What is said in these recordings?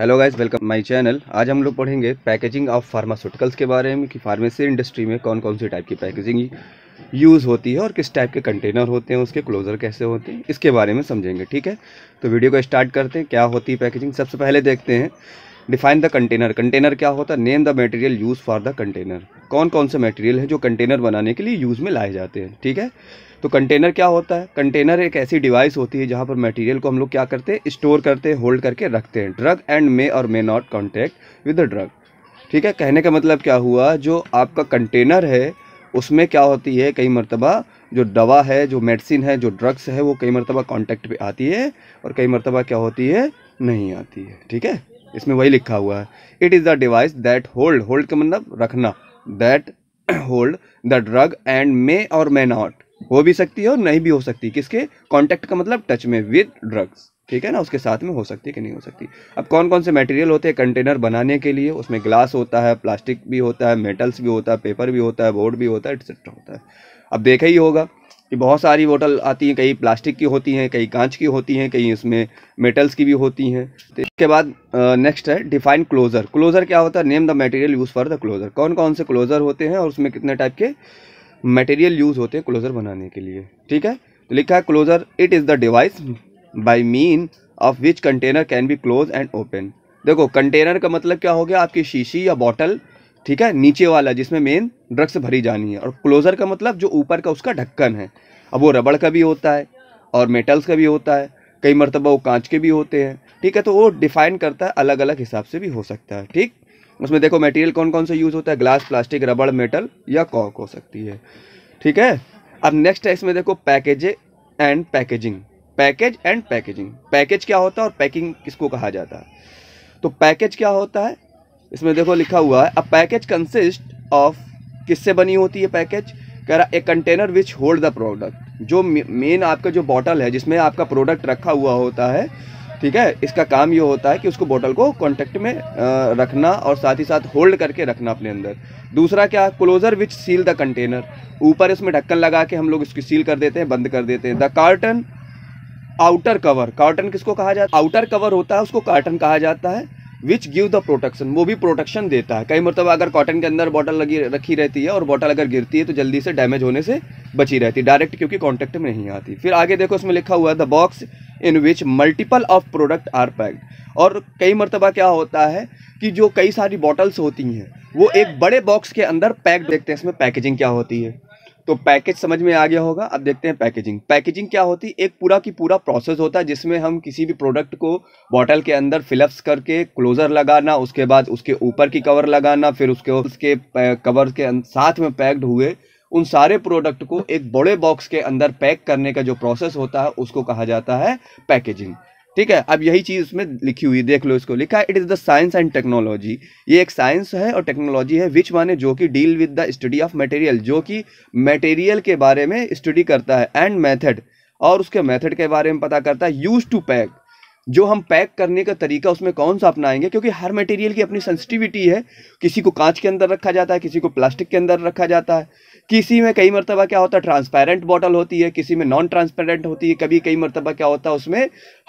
hello guys welcome my channel आज हम लोग पढ़ेंगे पैकेजिंग ऑफ फार्मास्यूटिकल्स के बारे में कि फार्मेसी इंडस्ट्री में कौन कौन सी टाइप की पैकेजिंग यूज़ होती है और किस टाइप के कंटेनर होते हैं उसके क्लोज़र कैसे होते हैं इसके बारे में समझेंगे ठीक है तो वीडियो को स्टार्ट करते हैं क्या होती है पैकेजिंग सबसे पहले देखते हैं डिफाइन द कंटेनर कंटेनर क्या होता है name the material use for the container कौन कौन से मटेरियल है जो कंटेनर बनाने के लिए यूज़ में लाए जाते हैं ठीक है तो कंटेनर क्या होता है कंटेनर एक ऐसी डिवाइस होती है जहाँ पर मटेरियल को हम लोग क्या करते हैं स्टोर करते हैं होल्ड करके रखते हैं ड्रग एंड मे और may not contact with the drug ठीक है कहने का मतलब क्या हुआ जो आपका कंटेनर है उसमें क्या होती है कई मरतबा जो दवा है जो मेडिसिन है जो ड्रग्स है वो कई मरतबा कॉन्टेक्ट पर आती है और कई मरतबा क्या होती है नहीं आती है ठीक है इसमें वही लिखा हुआ है it is the device that hold hold का मतलब रखना that hold the drug and may और मे नॉट हो भी सकती है और नहीं भी हो सकती किसके कॉन्टैक्ट का मतलब टच में विद ड्रग्स ठीक है ना उसके साथ में हो सकती है कि नहीं हो सकती अब कौन कौन से मटेरियल होते हैं कंटेनर बनाने के लिए उसमें ग्लास होता है प्लास्टिक भी होता है मेटल्स भी होता है पेपर भी होता है बोर्ड भी होता है एट्सेट्रा होता है अब देखा ही होगा कि बहुत सारी बोतल आती हैं कई प्लास्टिक की होती हैं कई कांच की होती हैं कई इसमें मेटल्स की भी होती हैं तो इसके बाद नेक्स्ट है डिफाइन क्लोज़र क्लोज़र क्या होता है name the material use for the closure कौन कौन से क्लोज़र होते हैं और उसमें कितने टाइप के मटेरियल यूज़ होते हैं क्लोज़र बनाने के लिए ठीक है तो लिखा है closure it is the device by mean of which container can be close and open देखो कंटेनर का मतलब क्या हो गया आपकी शीशी या बॉटल ठीक है नीचे वाला जिसमें मेन ड्रग्स भरी जानी है और क्लोज़र का मतलब जो ऊपर का उसका ढक्कन है अब वो रबड़ का भी होता है और मेटल्स का भी होता है कई मरतबा वो कांच के भी होते हैं ठीक है तो वो डिफ़ाइन करता है अलग अलग हिसाब से भी हो सकता है ठीक उसमें देखो मटेरियल कौन कौन सा यूज़ होता है ग्लास प्लास्टिक रबड़ मेटल या कॉक हो सकती है ठीक है अब नेक्स्ट है इसमें देखो package and packaging package and packaging package क्या होता है और पैकिंग किसको कहा जाता है तो पैकेज क्या होता है इसमें देखो लिखा हुआ है अ पैकेज कंसिस्ट ऑफ किससे बनी होती है पैकेज कह रहा a container which hold the product जो मेन आपका जो बॉटल है जिसमें आपका प्रोडक्ट रखा हुआ होता है ठीक है इसका काम ये होता है कि उसको बोतल को कॉन्टेक्ट में रखना और साथ ही साथ होल्ड करके रखना अपने अंदर दूसरा क्या closure which seal the container ऊपर इसमें ढक्कन लगा के हम लोग इसकी सील कर देते हैं बंद कर देते हैं the carton outer cover carton किसको कहा जाता है आउटर कवर होता है उसको कार्टन कहा जाता है विच गिव द प्रोटेक्शन वो भी प्रोटेक्शन देता है कई मरतबा अगर कॉटन के अंदर बॉटल लगी रखी रहती है और बॉटल अगर गिरती है तो जल्दी से डैमेज होने से बची रहती है डायरेक्ट क्योंकि कॉन्टेक्ट में नहीं आती फिर आगे देखो उसमें लिखा हुआ है the box in which multiple of product are packed और कई मरतबा क्या होता है कि जो कई सारी बॉटल्स होती हैं वो एक बड़े बॉक्स के अंदर पैक देखते हैं इसमें पैकेजिंग क्या होती है तो पैकेज समझ में आ गया होगा अब देखते हैं पैकेजिंग पैकेजिंग क्या होती है एक पूरा की पूरा प्रोसेस होता है जिसमें हम किसी भी प्रोडक्ट को बॉटल के अंदर फिलअप्स करके क्लोज़र लगाना उसके बाद उसके ऊपर की कवर लगाना फिर उसके उसके कवर के अं-, साथ में पैक्ड हुए उन सारे प्रोडक्ट को एक बड़े बॉक्स के अंदर पैक करने का जो प्रोसेस होता है उसको कहा जाता है पैकेजिंग ठीक है अब यही चीज़ उसमें लिखी हुई देख लो इसको लिखा है it is the science and technology ये एक साइंस है और टेक्नोलॉजी है विच माने जो कि deal with the study of material जो कि मटेरियल के बारे में स्टडी करता है एंड मैथड और उसके मेथड के बारे में पता करता है यूज टू पैक जो हम पैक करने का तरीका उसमें कौन सा अपनाएंगे क्योंकि हर मटेरियल की अपनी सेंसिटिविटी है किसी को कांच के अंदर रखा जाता है किसी को प्लास्टिक के अंदर रखा जाता है किसी में कई मरतबा क्या होता है ट्रांसपेरेंट बॉटल होती है किसी में नॉन ट्रांसपेरेंट होती है कभी कई मरतबा क्या होता है उसमें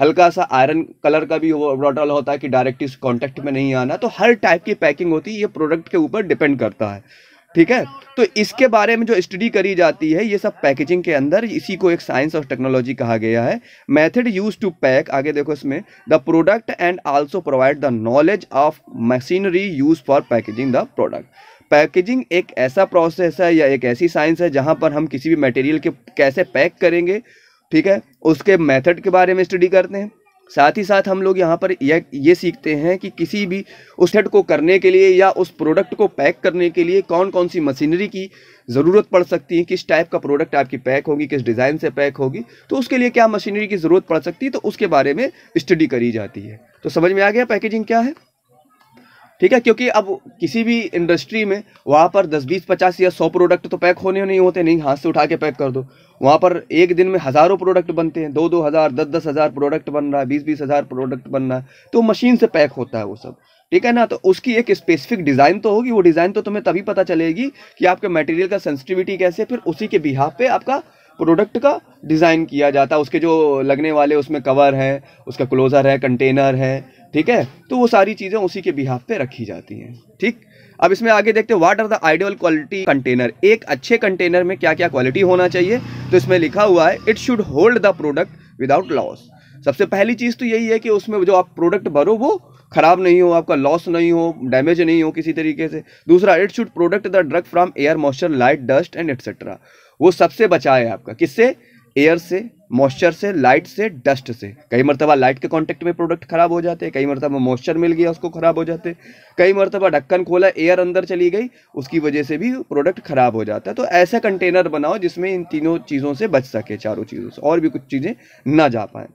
हल्का सा आयरन कलर का भी बॉटल होता है कि डायरेक्ट इस कॉन्टैक्ट में नहीं आना तो हर टाइप की पैकिंग होती है ये प्रोडक्ट के ऊपर डिपेंड करता है ठीक है तो इसके बारे में जो स्टडी करी जाती है ये सब पैकेजिंग के अंदर इसी को एक साइंस ऑफ टेक्नोलॉजी कहा गया है मेथड यूज टू पैक आगे देखो इसमें the product and also provide the knowledge of machinery use for packaging the product packaging एक ऐसा प्रोसेस है या एक ऐसी साइंस है जहाँ पर हम किसी भी मटेरियल के कैसे पैक करेंगे ठीक है उसके मेथड के बारे में स्टडी करते हैं साथ ही साथ हम लोग यहाँ पर यह ये सीखते हैं कि किसी भी उस सेट को करने के लिए या उस प्रोडक्ट को पैक करने के लिए कौन कौन सी मशीनरी की ज़रूरत पड़ सकती है किस टाइप का प्रोडक्ट आपकी पैक होगी किस डिज़ाइन से पैक होगी तो उसके लिए क्या मशीनरी की ज़रूरत पड़ सकती है तो उसके बारे में स्टडी करी जाती है तो समझ में आ गया पैकेजिंग क्या है ठीक है क्योंकि अब किसी भी इंडस्ट्री में वहाँ पर दस बीस पचास या सौ प्रोडक्ट तो पैक होने नहीं होते नहीं हाथ से उठा के पैक कर दो वहाँ पर एक दिन में हज़ारों प्रोडक्ट बनते हैं दो दो हज़ार दस दस हज़ार प्रोडक्ट बन रहा है बीस बीस हज़ार प्रोडक्ट बन रहा है तो मशीन से पैक होता है वो सब ठीक है ना तो उसकी एक स्पेसिफिक डिज़ाइन तो होगी वो डिज़ाइन तो तुम्हें तभी पता चलेगी कि आपके मटेरियल का सेंसिटिविटी कैसे फिर उसी के बिहाफ पे आपका प्रोडक्ट का डिज़ाइन किया जाता है उसके जो लगने वाले उसमें कवर हैं उसका क्लोज़र है कंटेनर है ठीक है तो वो सारी चीज़ें उसी के बिहाफ पे रखी जाती हैं ठीक अब इसमें आगे देखते हैं what are the ideal quality container एक अच्छे कंटेनर में क्या क्या क्वालिटी होना चाहिए तो इसमें लिखा हुआ है it should hold the product without loss सबसे पहली चीज़ तो यही है कि उसमें जो आप प्रोडक्ट भरो वो खराब नहीं हो आपका लॉस नहीं हो डैमेज नहीं हो किसी तरीके से दूसरा it should product the drug from air moisture light dust and etcetera वो सबसे बचाए आपका किससे एयर से मॉइस्चर से लाइट से डस्ट से कई मरतबा लाइट के कांटेक्ट में प्रोडक्ट खराब हो जाते हैं कई मरतबा मॉइस्चर मिल गया उसको ख़राब हो जाते कई मरतबा ढक्कन खोला एयर अंदर चली गई उसकी वजह से भी प्रोडक्ट ख़राब हो जाता है तो ऐसा कंटेनर बनाओ जिसमें इन तीनों चीज़ों से बच सके चारों चीज़ों से और भी कुछ चीज़ें ना जा पाएँ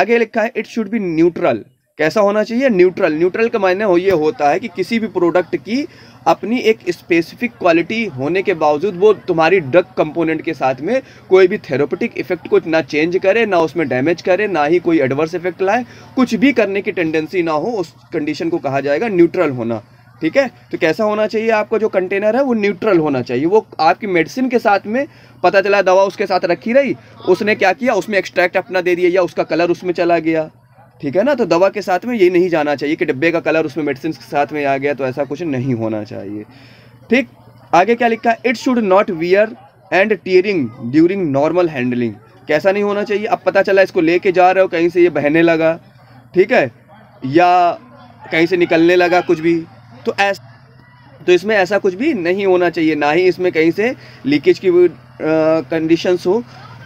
आगे लिखा है इट शुड बी न्यूट्रल कैसा होना चाहिए न्यूट्रल न्यूट्रल का मायने हो ये होता है कि किसी भी प्रोडक्ट की अपनी एक स्पेसिफिक क्वालिटी होने के बावजूद वो तुम्हारी ड्रग कंपोनेंट के साथ में कोई भी थेरोपेटिक इफेक्ट को ना चेंज करे ना उसमें डैमेज करे ना ही कोई एडवर्स इफेक्ट लाए कुछ भी करने की टेंडेंसी ना हो उस कंडीशन को कहा जाएगा न्यूट्रल होना ठीक है तो कैसा होना चाहिए आपका जो कंटेनर है वो न्यूट्रल होना चाहिए वो आपकी मेडिसिन के साथ में पता चला दवा उसके साथ रखी रही उसने क्या किया उसमें एक्सट्रैक्ट अपना दे दिया या उसका कलर उसमें चला गया ठीक है ना तो दवा के साथ में ये नहीं जाना चाहिए कि डिब्बे का कलर उसमें मेडिसिन के साथ में आ गया तो ऐसा कुछ नहीं होना चाहिए ठीक आगे क्या लिखा है it should not wear and tearing during normal handling कैसा नहीं होना चाहिए अब पता चला इसको लेके जा रहे हो कहीं से ये बहने लगा ठीक है या कहीं से निकलने लगा कुछ भी तो ऐसा तो इसमें ऐसा कुछ भी नहीं होना चाहिए ना ही इसमें कहीं से लीकेज की कंडीशंस हो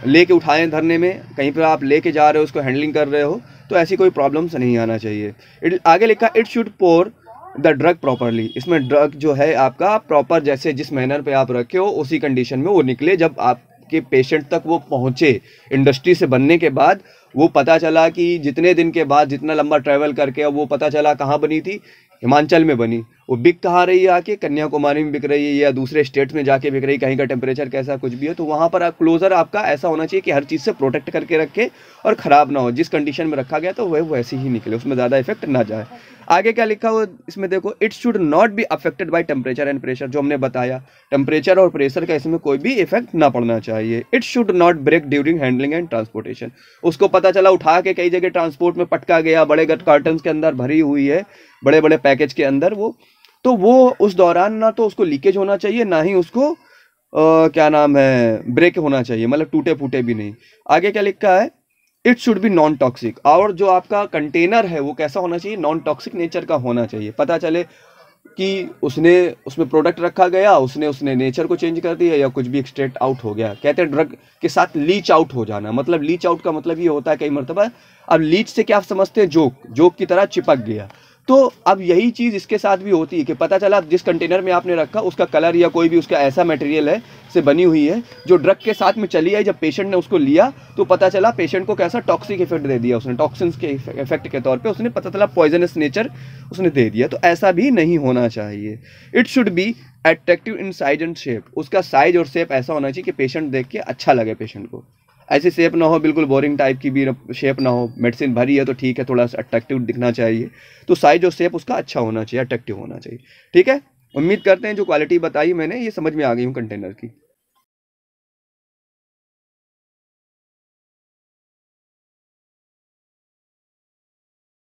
लेके उठाएं धरने में कहीं पर आप लेके जा रहे हो उसको हैंडलिंग कर रहे हो तो ऐसी कोई प्रॉब्लम्स नहीं आना चाहिए इट आगे लिखा it should pour the drug properly इसमें ड्रग जो है आपका प्रॉपर जैसे जिस मैनर पे आप रखे हो उसी कंडीशन में वो निकले जब आपके पेशेंट तक वो पहुँचे इंडस्ट्री से बनने के बाद वो पता चला कि जितने दिन के बाद जितना लंबा ट्रैवल करके अब वो पता चला कहाँ बनी थी हिमाचल में बनी वो बिक कहाँ रही है आके कन्याकुमारी में बिक रही है या दूसरे स्टेट्स में जाके बिक रही है कहीं का टेम्परेचर कैसा कुछ भी है तो वहाँ पर आप क्लोज़र आपका ऐसा होना चाहिए कि हर चीज़ से प्रोटेक्ट करके रखे और ख़राब ना हो जिस कंडीशन में रखा गया तो वह वैसे ही निकले उसमें ज़्यादा इफेक्ट ना जाए आगे क्या लिखा हुआ इसमें देखो it should not be affected by temperature and pressure जो हमने बताया टेम्परेचर और प्रेशर का इसमें कोई भी इफेक्ट ना पड़ना चाहिए it should not break during handling and transportation उसको पता चला उठा के कई जगह ट्रांसपोर्ट में पटका गया बड़े गट कार्टन के अंदर भरी हुई है बड़े बड़े पैकेज के अंदर वो तो वो उस दौरान ना तो उसको लीकेज होना चाहिए ना ही उसको आ, क्या नाम है ब्रेक होना चाहिए मतलब टूटे फूटे भी नहीं आगे क्या लिखा है it should be non toxic और जो आपका कंटेनर है वो कैसा होना चाहिए नॉन टॉक्सिक नेचर का होना चाहिए पता चले कि उसने उसमें प्रोडक्ट रखा गया उसने उसने नेचर को चेंज कर दिया या कुछ भी एक्सट्रेट आउट हो गया कहते हैं ड्रग के साथ लीच आउट हो जाना मतलब लीच आउट का मतलब ये होता है कई मरतबा अब लीच से क्या आप समझते हैं जोक जोक की तरह चिपक गया तो अब यही चीज़ इसके साथ भी होती है कि पता चला जिस कंटेनर में आपने रखा उसका कलर या कोई भी उसका ऐसा मटेरियल है से बनी हुई है जो ड्रग के साथ में चली आई जब पेशेंट ने उसको लिया तो पता चला पेशेंट को कैसा टॉक्सिक इफेक्ट दे दिया उसने टॉक्सिन्स के इफेक्ट के तौर पे उसने पता चला पॉइजनस नेचर उसने दे दिया तो ऐसा भी नहीं होना चाहिए it should be attractive in size and shape उसका साइज और शेप ऐसा होना चाहिए कि पेशेंट देख के अच्छा लगे पेशेंट को ऐसी शेप ना हो बिल्कुल बोरिंग टाइप की भी शेप ना हो मेडिसिन भरी है तो ठीक है थोड़ा सा अट्रैक्टिव दिखना चाहिए तो साइज और शेप उसका अच्छा होना चाहिए अट्रैक्टिव होना चाहिए ठीक है उम्मीद करते हैं जो क्वालिटी बताई मैंने ये समझ में आ गई हूँ कंटेनर की